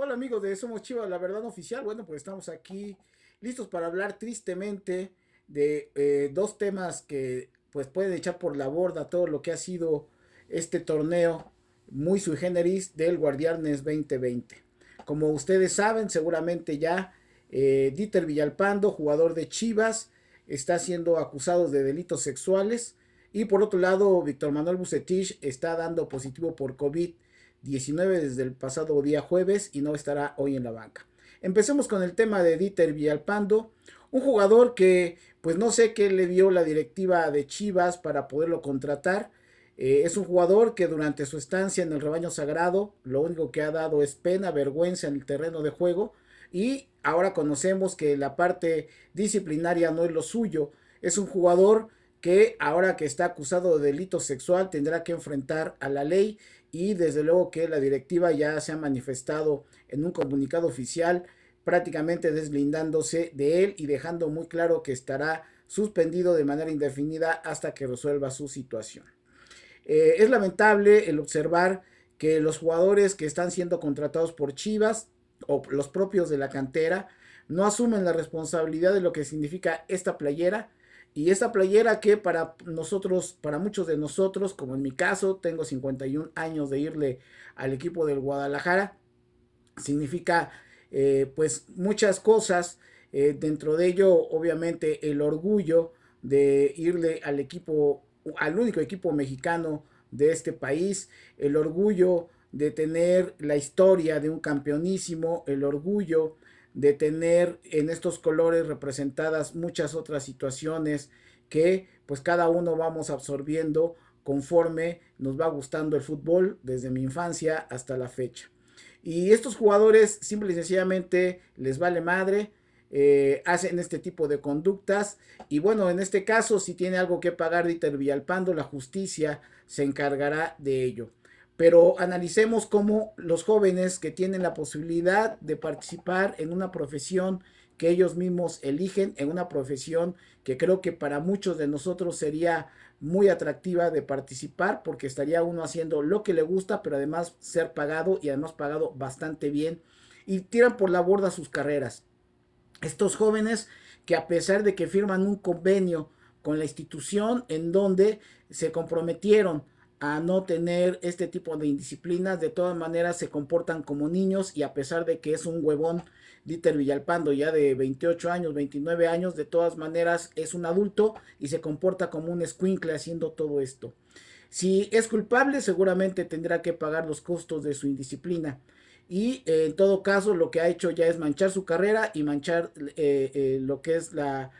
Hola amigos de Somos Chivas, la verdad oficial. Bueno, pues estamos aquí listos para hablar tristemente de eh, dos temas que pues pueden echar por la borda todo lo que ha sido este torneo muy sui generis del Guardianes 2020. Como ustedes saben, seguramente ya eh, Dieter Villalpando, jugador de Chivas, está siendo acusado de delitos sexuales. Y por otro lado, Víctor Manuel Bucetich está dando positivo por covid 19 desde el pasado día jueves y no estará hoy en la banca. Empecemos con el tema de Dieter Villalpando, un jugador que pues no sé qué le dio la directiva de Chivas para poderlo contratar. Eh, es un jugador que durante su estancia en el rebaño sagrado lo único que ha dado es pena, vergüenza en el terreno de juego y ahora conocemos que la parte disciplinaria no es lo suyo. Es un jugador que ahora que está acusado de delito sexual tendrá que enfrentar a la ley y desde luego que la directiva ya se ha manifestado en un comunicado oficial prácticamente deslindándose de él y dejando muy claro que estará suspendido de manera indefinida hasta que resuelva su situación. Eh, es lamentable el observar que los jugadores que están siendo contratados por Chivas o los propios de la cantera no asumen la responsabilidad de lo que significa esta playera y esta playera que para nosotros, para muchos de nosotros, como en mi caso, tengo 51 años de irle al equipo del Guadalajara, significa eh, pues muchas cosas. Eh, dentro de ello, obviamente, el orgullo de irle al equipo, al único equipo mexicano de este país, el orgullo de tener la historia de un campeonísimo, el orgullo de tener en estos colores representadas muchas otras situaciones que pues cada uno vamos absorbiendo conforme nos va gustando el fútbol desde mi infancia hasta la fecha. Y estos jugadores simple y sencillamente les vale madre, eh, hacen este tipo de conductas. Y bueno, en este caso, si tiene algo que pagar Dieter Villalpando, la justicia se encargará de ello pero analicemos cómo los jóvenes que tienen la posibilidad de participar en una profesión que ellos mismos eligen, en una profesión que creo que para muchos de nosotros sería muy atractiva de participar porque estaría uno haciendo lo que le gusta, pero además ser pagado y además pagado bastante bien y tiran por la borda sus carreras. Estos jóvenes que a pesar de que firman un convenio con la institución en donde se comprometieron a no tener este tipo de indisciplinas. De todas maneras se comportan como niños y a pesar de que es un huevón Dieter Villalpando ya de 28 años, 29 años, de todas maneras es un adulto y se comporta como un squinkle haciendo todo esto. Si es culpable seguramente tendrá que pagar los costos de su indisciplina. Y eh, en todo caso lo que ha hecho ya es manchar su carrera y manchar eh, eh, lo que es la,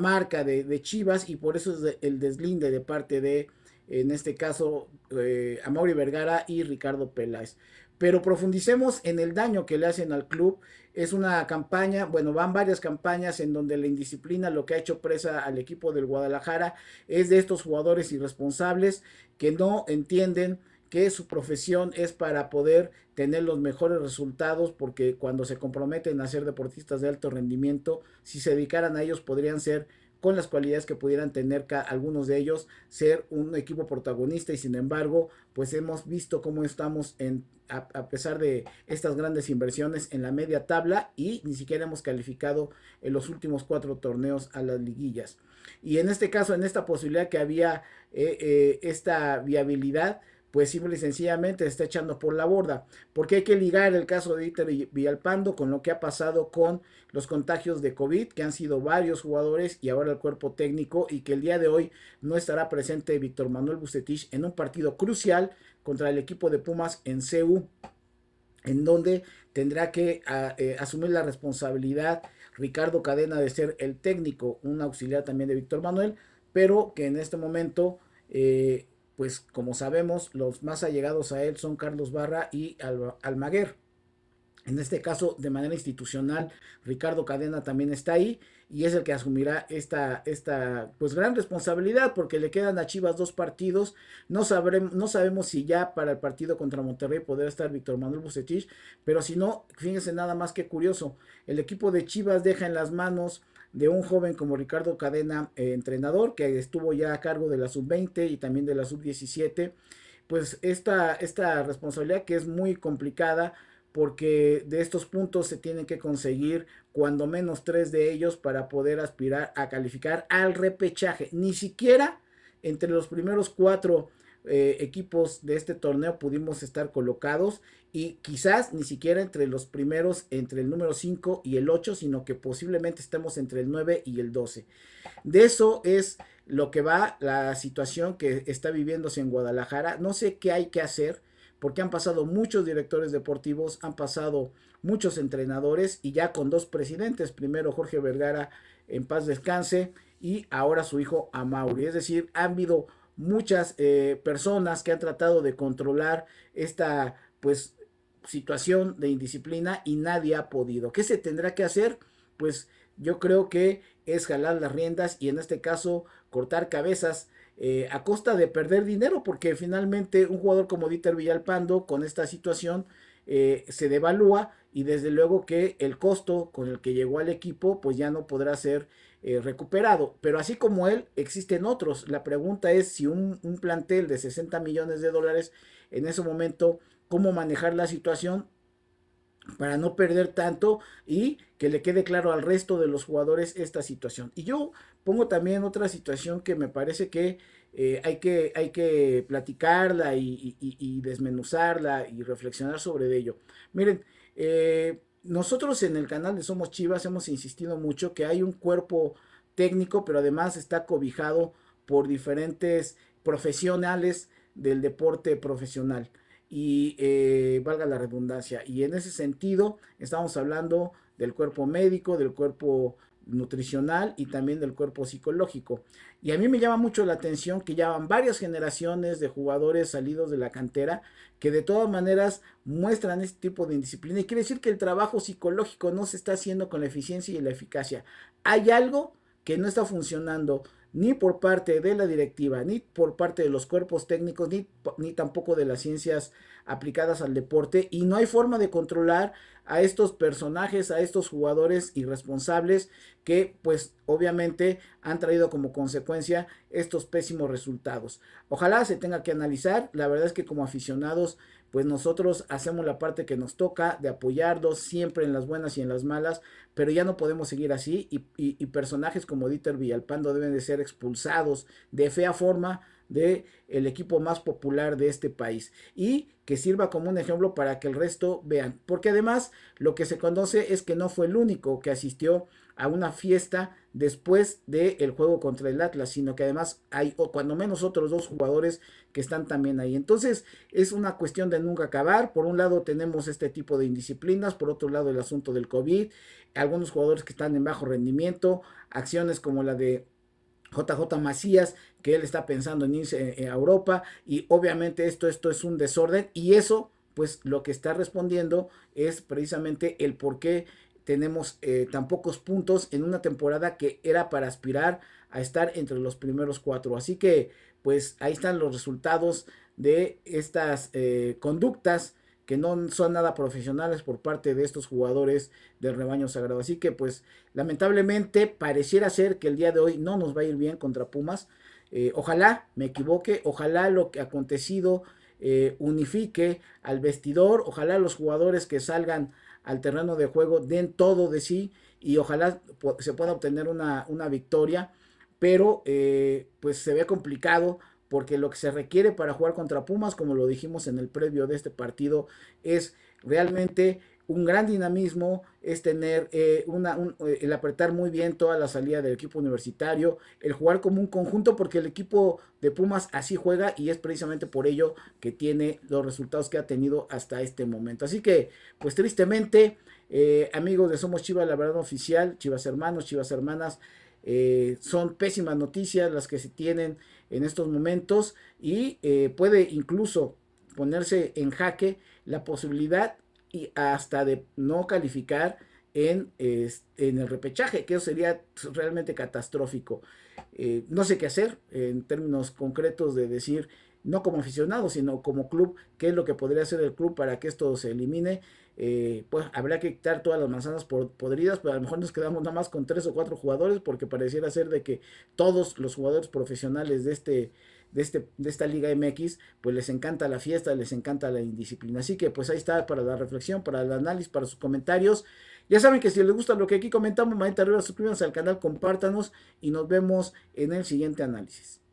marca de, de Chivas y por eso es el deslinde de parte de en este caso eh, Amaury Vergara y Ricardo Peláez. Pero profundicemos en el daño que le hacen al club. Es una campaña, bueno, van varias campañas en donde la indisciplina lo que ha hecho presa al equipo del Guadalajara es de estos jugadores irresponsables que no entienden que su profesión es para poder tener los mejores resultados porque cuando se comprometen a ser deportistas de alto rendimiento, si se dedicaran a ellos podrían ser con las cualidades que pudieran tener algunos de ellos, ser un equipo protagonista y sin embargo, pues hemos visto cómo estamos en, a, pesar de estas grandes inversiones en la media tabla y ni siquiera hemos calificado en los últimos cuatro torneos a las liguillas. Y en este caso, en esta posibilidad que había eh, eh, esta viabilidad, pues simple y sencillamente se está echando por la borda, porque hay que ligar el caso de Ítalo Villalpando con lo que ha pasado con los contagios de COVID, que han sido varios jugadores y ahora el cuerpo técnico, y que el día de hoy no estará presente Víctor Manuel Bustetich en un partido crucial contra el equipo de Pumas en CEU, en donde tendrá que ah, eh, asumir la responsabilidad Ricardo Cadena de ser el técnico, un auxiliar también de Víctor Manuel, pero que en este momento... Eh, pues como sabemos, los más allegados a él son Carlos Barra y Almaguer. En este caso, de manera institucional, Ricardo Cadena también está ahí y es el que asumirá esta, esta pues, gran responsabilidad porque le quedan a Chivas dos partidos. No, sabremos, no sabemos si ya para el partido contra Monterrey podrá estar Víctor Manuel Bucetich, pero si no, fíjense nada más que curioso, el equipo de Chivas deja en las manos de un joven como Ricardo Cadena, eh, entrenador, que estuvo ya a cargo de la sub-20 y también de la sub-17, pues esta, esta responsabilidad que es muy complicada porque de estos puntos se tienen que conseguir cuando menos tres de ellos para poder aspirar a calificar al repechaje. Ni siquiera entre los primeros cuatro eh, equipos de este torneo pudimos estar colocados y quizás ni siquiera entre los primeros, entre el número 5 y el 8, sino que posiblemente estemos entre el 9 y el 12. De eso es lo que va la situación que está viviéndose en Guadalajara. No sé qué hay que hacer porque han pasado muchos directores deportivos, han pasado muchos entrenadores y ya con dos presidentes, primero Jorge Vergara en paz descanse y ahora su hijo Amauri. Es decir, han habido muchas eh, personas que han tratado de controlar esta pues situación de indisciplina y nadie ha podido. ¿Qué se tendrá que hacer? Pues yo creo que es jalar las riendas y en este caso cortar cabezas eh, a costa de perder dinero, porque finalmente un jugador como Dieter Villalpando con esta situación eh, se devalúa y desde luego que el costo con el que llegó al equipo pues ya no podrá ser eh, recuperado. Pero así como él, existen otros. La pregunta es si un, un plantel de 60 millones de dólares en ese momento, cómo manejar la situación para no perder tanto y que le quede claro al resto de los jugadores esta situación. Y yo pongo también otra situación que me parece que, eh, hay, que hay que platicarla y, desmenuzarla y reflexionar sobre ello. Miren, eh, nosotros en el canal de Somos Chivas hemos insistido mucho que hay un cuerpo técnico, pero además está cobijado por diferentes profesionales del deporte profesional. Y eh, valga la redundancia. Y en ese sentido, estamos hablando del cuerpo médico, del cuerpo nutricional y también del cuerpo psicológico. Y a mí me llama mucho la atención que ya van varias generaciones de jugadores salidos de la cantera que de todas maneras muestran este tipo de indisciplina. Y quiere decir que el trabajo psicológico no se está haciendo con la eficiencia y la eficacia. Hay algo que no está funcionando ni por parte de la directiva, ni por parte de los cuerpos técnicos, ni, ni, tampoco de las ciencias aplicadas al deporte. Y no hay forma de controlar a estos personajes, a estos jugadores irresponsables que pues obviamente han traído como consecuencia estos pésimos resultados. Ojalá se tenga que analizar, la verdad es que como aficionados pues nosotros hacemos la parte que nos toca de apoyarlos siempre en las buenas y en las malas, pero ya no podemos seguir así y, y, personajes como Dieter Villalpando deben de ser expulsados de fea forma de el equipo más popular de este país y que sirva como un ejemplo para que el resto vean, porque además lo que se conoce es que no fue el único que asistió a una fiesta después del juego contra el Atlas, sino que además hay o cuando menos otros dos jugadores que están también ahí. Entonces es una cuestión de nunca acabar. Por un lado tenemos este tipo de indisciplinas, por otro lado el asunto del COVID, algunos jugadores que están en bajo rendimiento, acciones como la de JJ Macías, que él está pensando en irse eh, a Europa y obviamente esto, esto es un desorden y eso pues lo que está respondiendo es precisamente el por qué tenemos eh, tan pocos puntos en una temporada que era para aspirar a estar entre los primeros cuatro. Así que pues ahí están los resultados de estas eh, conductas que no son nada profesionales por parte de estos jugadores del rebaño sagrado. Así que pues lamentablemente pareciera ser que el día de hoy no nos va a ir bien contra Pumas. Eh, ojalá me equivoque, ojalá lo que ha acontecido unifique al vestidor, ojalá los jugadores que salgan al terreno de juego, den todo de sí y ojalá se pueda obtener una, victoria, pero eh, pues se ve complicado porque lo que se requiere para jugar contra Pumas, como lo dijimos en el previo de este partido, es realmente un gran dinamismo, es tener eh, una, eh, el apretar muy bien toda la salida del equipo universitario, el jugar como un conjunto, porque el equipo de Pumas así juega y es precisamente por ello que tiene los resultados que ha tenido hasta este momento. Así que, pues tristemente, eh, amigos de Somos Chivas, la verdad oficial, Chivas hermanos, Chivas hermanas, son pésimas noticias las que se tienen en estos momentos y puede incluso ponerse en jaque la posibilidad y hasta de no calificar en, en el repechaje, que eso sería realmente catastrófico. Eh, no sé qué hacer en términos concretos de decir, no como aficionado, sino como club, qué es lo que podría hacer el club para que esto se elimine eh, pues habrá que quitar todas las manzanas podridas, pero a lo mejor nos quedamos nada más con tres o cuatro jugadores, porque pareciera ser de que todos los jugadores profesionales de este, de, este, de, esta Liga MX, pues les encanta la fiesta, les encanta la indisciplina. Así que pues ahí está para la reflexión, para el análisis, para sus comentarios. Ya saben que si les gusta lo que aquí comentamos, manita arriba, suscríbanse al canal, compártanos y nos vemos en el siguiente análisis.